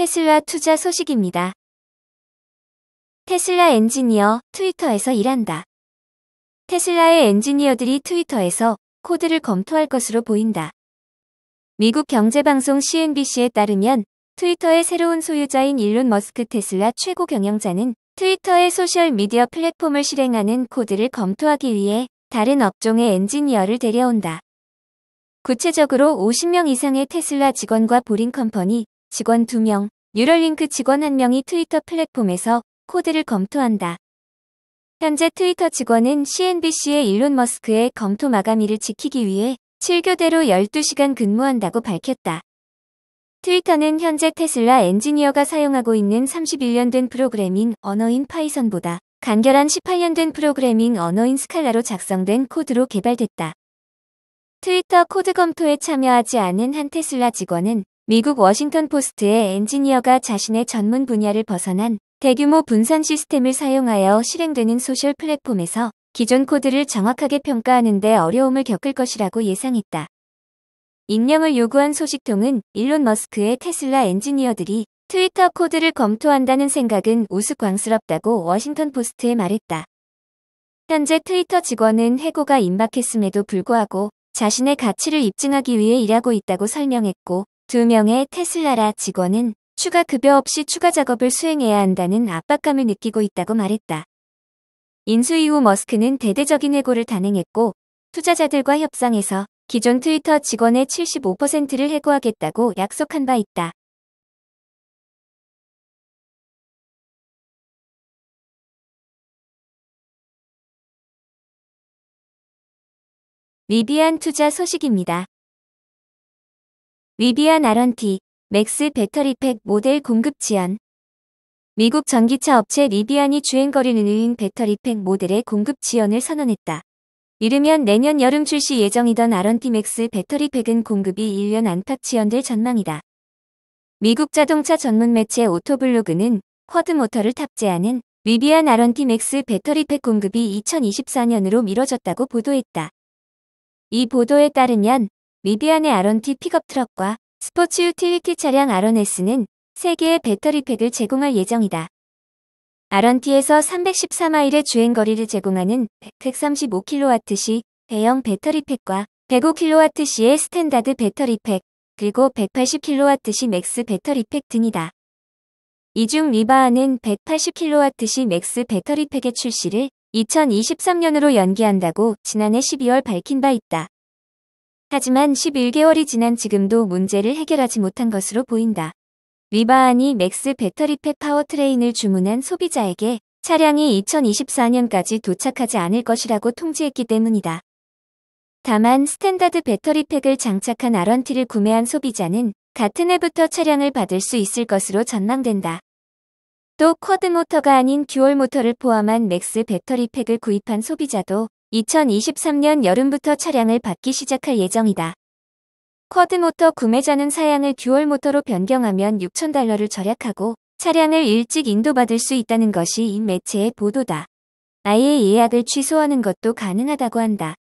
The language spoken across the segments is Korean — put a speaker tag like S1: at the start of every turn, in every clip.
S1: 테슬라 투자 소식입니다. 테슬라 엔지니어 트위터에서 일한다. 테슬라의 엔지니어들이 트위터에서 코드를 검토할 것으로 보인다. 미국 경제방송 CNBC에 따르면 트위터의 새로운 소유자인 일론 머스크 테슬라 최고 경영자는 트위터의 소셜미디어 플랫폼을 실행하는 코드를 검토하기 위해 다른 업종의 엔지니어를 데려온다. 구체적으로 50명 이상의 테슬라 직원과 보링 컴퍼니, 직원 2명, 뉴럴링크 직원 1명이 트위터 플랫폼에서 코드를 검토한다. 현재 트위터 직원은 CNBC의 일론 머스크의 검토 마감일을 지키기 위해 7교대로 12시간 근무한다고 밝혔다. 트위터는 현재 테슬라 엔지니어가 사용하고 있는 31년 된 프로그램인 언어인 파이선보다 간결한 18년 된 프로그램인 언어인 스칼라로 작성된 코드로 개발됐다. 트위터 코드 검토에 참여하지 않은 한 테슬라 직원은 미국 워싱턴 포스트의 엔지니어가 자신의 전문 분야를 벗어난 대규모 분산 시스템을 사용하여 실행되는 소셜 플랫폼에서 기존 코드를 정확하게 평가하는 데 어려움을 겪을 것이라고 예상했다. 익명을 요구한 소식통은 일론 머스크의 테슬라 엔지니어들이 트위터 코드를 검토한다는 생각은 우스꽝스럽다고 워싱턴 포스트에 말했다. 현재 트위터 직원은 해고가 임박했음에도 불구하고 자신의 가치를 입증하기 위해 일하고 있다고 설명했고 두명의 테슬라라 직원은 추가 급여 없이 추가 작업을 수행해야 한다는 압박감을 느끼고 있다고 말했다. 인수 이후 머스크는 대대적인 해고를 단행했고 투자자들과 협상에서 기존 트위터 직원의 75%를 해고하겠다고 약속한 바 있다. 리비안 투자 소식입니다. 리비안 아런티, 맥스 배터리팩 모델 공급 지연 미국 전기차 업체 리비안이 주행거리는 의인 배터리팩 모델의 공급 지연을 선언했다. 이르면 내년 여름 출시 예정이던 아런티 맥스 배터리팩은 공급이 1년 안팎 지연될 전망이다. 미국 자동차 전문 매체 오토블로그는 쿼드 모터를 탑재하는 리비안 아런티 맥스 배터리팩 공급이 2024년으로 미뤄졌다고 보도했다. 이 보도에 따르면 미디안의 아론티 픽업 트럭과 스포츠 유틸리티 차량 아론S는 3개의 배터리 팩을 제공할 예정이다. 아런티에서 314마일의 주행 거리를 제공하는 135kWh 대형 배터리 팩과 105kWh의 스탠다드 배터리 팩, 그리고 180kWh 맥스 배터리 팩 등이다. 이 중 리바아는 180kWh 맥스 배터리 팩의 출시를 2023년으로 연기한다고 지난해 12월 밝힌 바 있다. 하지만 11개월이 지난 지금도 문제를 해결하지 못한 것으로 보인다. 위바안이 맥스 배터리팩 파워트레인을 주문한 소비자에게 차량이 2024년까지 도착하지 않을 것이라고 통지했기 때문이다. 다만 스탠다드 배터리팩을 장착한 아런티를 구매한 소비자는 같은 해부터 차량을 받을 수 있을 것으로 전망된다. 또 쿼드 모터가 아닌 듀얼 모터를 포함한 맥스 배터리팩을 구입한 소비자도 2023년 여름부터 차량을 받기 시작할 예정이다. 쿼드모터 구매자는 사양을 듀얼모터로 변경하면 6,000달러를 절약하고 차량을 일찍 인도받을 수 있다는 것이 이 매체의 보도다. 아예 예약을 취소하는 것도 가능하다고 한다.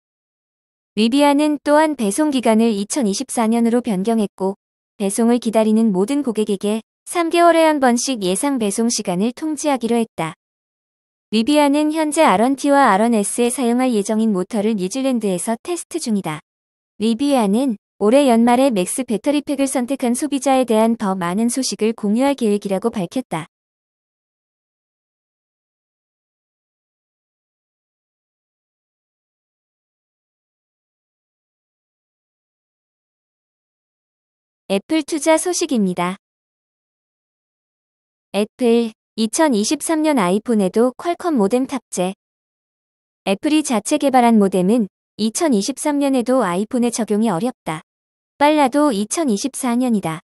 S1: 리비아는 또한 배송 기간을 2024년으로 변경했고 배송을 기다리는 모든 고객에게 3개월에 한 번씩 예상 배송 시간을 통지하기로 했다. 리비아는 현재 아런T와 아런S에 사용할 예정인 모터를 뉴질랜드에서 테스트 중이다. 리비아는 올해 연말에 맥스 배터리팩을 선택한 소비자에 대한 더 많은 소식을 공유할 계획이라고 밝혔다. 애플 투자 소식입니다. 애플, 2023년 아이폰에도 퀄컴 모뎀 탑재. 애플이 자체 개발한 모뎀은 2023년에도 아이폰에 적용이 어렵다. 빨라도 2024년이다.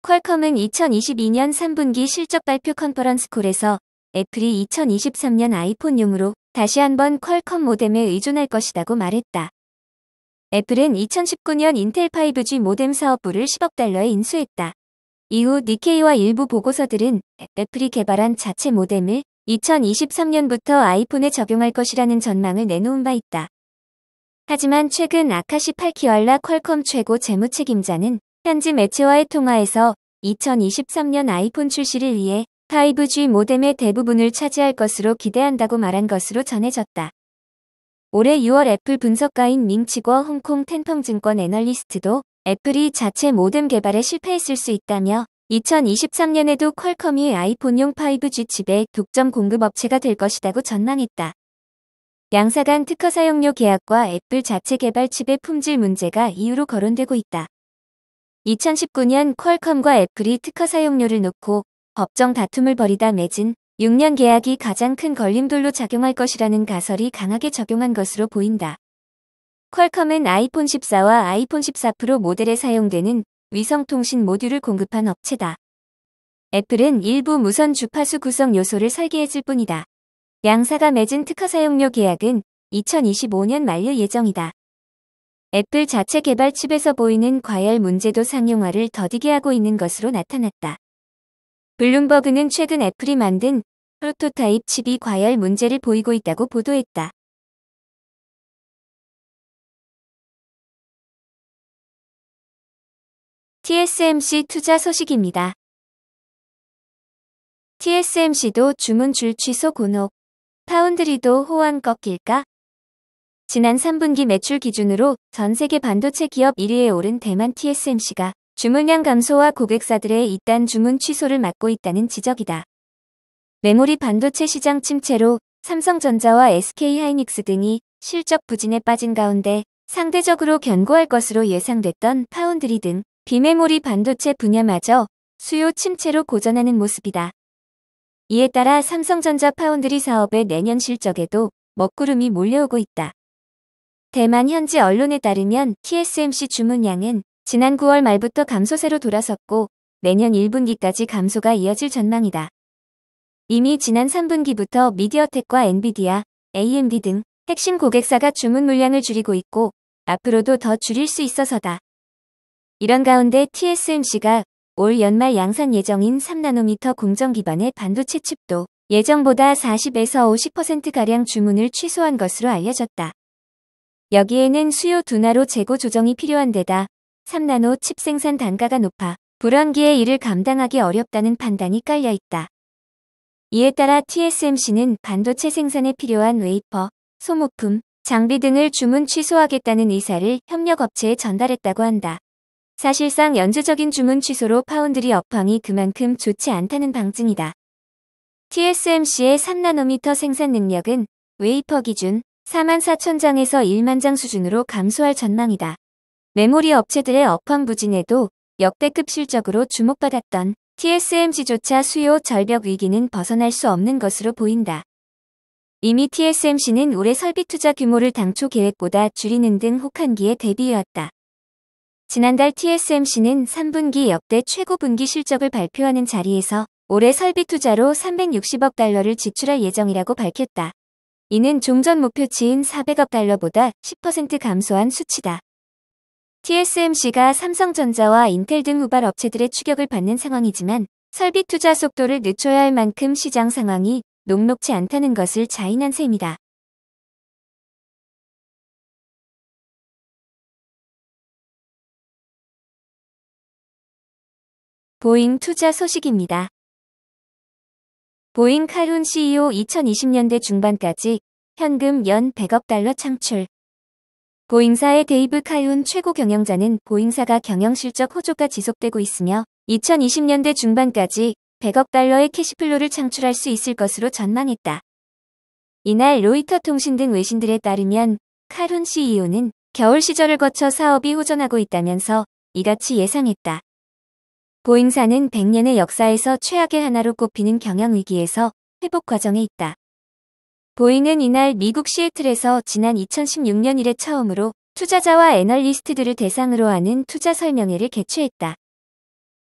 S1: 퀄컴은 2022년 3분기 실적 발표 컨퍼런스 콜에서 애플이 2023년 아이폰용으로 다시 한번 퀄컴 모뎀에 의존할 것이다고 말했다. 애플은 2019년 인텔 5G 모뎀 사업부를 10억 달러에 인수했다. 이후 니케이와 일부 보고서들은 애플이 개발한 자체 모뎀을 2023년부터 아이폰에 적용할 것이라는 전망을 내놓은 바 있다. 하지만 최근 아카시 팔키왈라 퀄컴 최고 재무책임자는 현지 매체와의 통화에서 2023년 아이폰 출시를 위해 5G 모뎀의 대부분을 차지할 것으로 기대한다고 말한 것으로 전해졌다. 올해 6월 애플 분석가인 밍치궈 홍콩 텐펑증권 애널리스트도 애플이 자체 모든 개발에 실패했을 수 있다며 2023년에도 퀄컴이 아이폰용 5G 칩의 독점 공급업체가 될 것이라고 전망했다. 양사 간 특허 사용료 계약과 애플 자체 개발 칩의 품질 문제가 이유로 거론되고 있다. 2019년 퀄컴과 애플이 특허 사용료를 놓고 법정 다툼을 벌이다 맺은 6년 계약이 가장 큰 걸림돌로 작용할 것이라는 가설이 강하게 적용한 것으로 보인다. 퀄컴은 아이폰 14와 아이폰 14 프로 모델에 사용되는 위성통신 모듈을 공급한 업체다. 애플은 일부 무선 주파수 구성 요소를 설계했을 뿐이다. 양사가 맺은 특허 사용료 계약은 2025년 만료 예정이다. 애플 자체 개발 칩에서 보이는 과열 문제도 상용화를 더디게 하고 있는 것으로 나타났다. 블룸버그는 최근 애플이 만든 프로토타입 칩이 과열 문제를 보이고 있다고 보도했다. TSMC 투자 소식입니다. TSMC도 주문 줄 취소 곤혹, 파운드리도 호환 꺾일까? 지난 3분기 매출 기준으로 전 세계 반도체 기업 1위에 오른 대만 TSMC가 주문량 감소와 고객사들의 잇단 주문 취소를 막고 있다는 지적이다. 메모리 반도체 시장 침체로 삼성전자와 SK하이닉스 등이 실적 부진에 빠진 가운데 상대적으로 견고할 것으로 예상됐던 파운드리 등 비메모리 반도체 분야마저 수요 침체로 고전하는 모습이다. 이에 따라 삼성전자 파운드리 사업의 내년 실적에도 먹구름이 몰려오고 있다. 대만 현지 언론에 따르면 TSMC 주문량은 지난 9월 말부터 감소세로 돌아섰고 내년 1분기까지 감소가 이어질 전망이다. 이미 지난 3분기부터 미디어텍과 엔비디아, AMD 등 핵심 고객사가 주문 물량을 줄이고 있고 앞으로도 더 줄일 수 있어서다. 이런 가운데 TSMC가 올 연말 양산 예정인 3나노미터 공정 기반의 반도체 칩도 예정보다 40에서 50%가량 주문을 취소한 것으로 알려졌다. 여기에는 수요 둔화로 재고 조정이 필요한 데다 3나노 칩 생산 단가가 높아 불황기에 이를 감당하기 어렵다는 판단이 깔려 있다. 이에 따라 TSMC는 반도체 생산에 필요한 웨이퍼, 소모품, 장비 등을 주문 취소하겠다는 의사를 협력업체에 전달했다고 한다. 사실상 연쇄적인 주문 취소로 파운드리 업황이 그만큼 좋지 않다는 방증이다. TSMC의 3나노미터 생산 능력은 웨이퍼 기준 4 4 0 0 0 장에서 1만 장 수준으로 감소할 전망이다. 메모리 업체들의 업황 부진에도 역대급 실적으로 주목받았던 TSMC조차 수요 절벽 위기는 벗어날 수 없는 것으로 보인다. 이미 TSMC는 올해 설비 투자 규모를 당초 계획보다 줄이는 등 혹한기에 대비해왔다. 지난달 TSMC는 3분기 역대 최고 분기 실적을 발표하는 자리에서 올해 설비 투자로 360억 달러를 지출할 예정이라고 밝혔다. 이는 종전 목표치인 400억 달러보다 10% 감소한 수치다. TSMC가 삼성전자와 인텔 등 후발 업체들의 추격을 받는 상황이지만 설비 투자 속도를 늦춰야 할 만큼 시장 상황이 녹록치 않다는 것을 자인한 셈이다. 보잉 투자 소식입니다. 보잉 칼훈 CEO 2020년대 중반까지 현금 연 100억 달러 창출. 보잉사의 데이브 칼훈 최고 경영자는 보잉사가 경영 실적 호조가 지속되고 있으며 2020년대 중반까지 100억 달러의 캐시플로를 창출할 수 있을 것으로 전망했다. 이날 로이터 통신 등 외신들에 따르면 칼훈 CEO는 겨울 시절을 거쳐 사업이 호전하고 있다면서 이같이 예상했다. 보잉사는 100년의 역사에서 최악의 하나로 꼽히는 경영위기에서 회복 과정에 있다. 보잉은 이날 미국 시애틀에서 지난 2016년 이래 처음으로 투자자와 애널리스트들을 대상으로 하는 투자 설명회를 개최했다.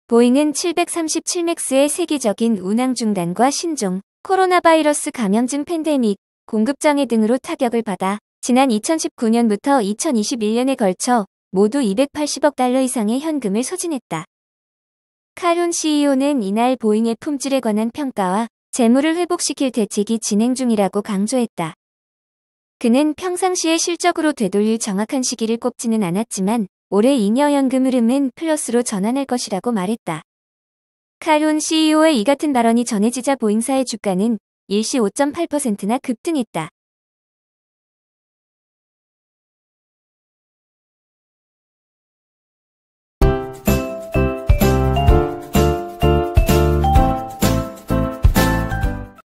S1: 보잉은 737맥스의 세계적인 운항 중단과 신종, 코로나 바이러스 감염증 팬데믹, 공급장애 등으로 타격을 받아 지난 2019년부터 2021년에 걸쳐 모두 280억 달러 이상의 현금을 소진했다. 카론 CEO는 이날 보잉의 품질에 관한 평가와 재물을 회복시킬 대책이 진행 중이라고 강조했다. 그는 평상시에 실적으로 되돌릴 정확한 시기를 꼽지는 않았지만 올해 잉여연금 흐름은 플러스로 전환할 것이라고 말했다. 카론 CEO의 이 같은 발언이 전해지자 보잉사의 주가는 일시 5.8%나 급등했다.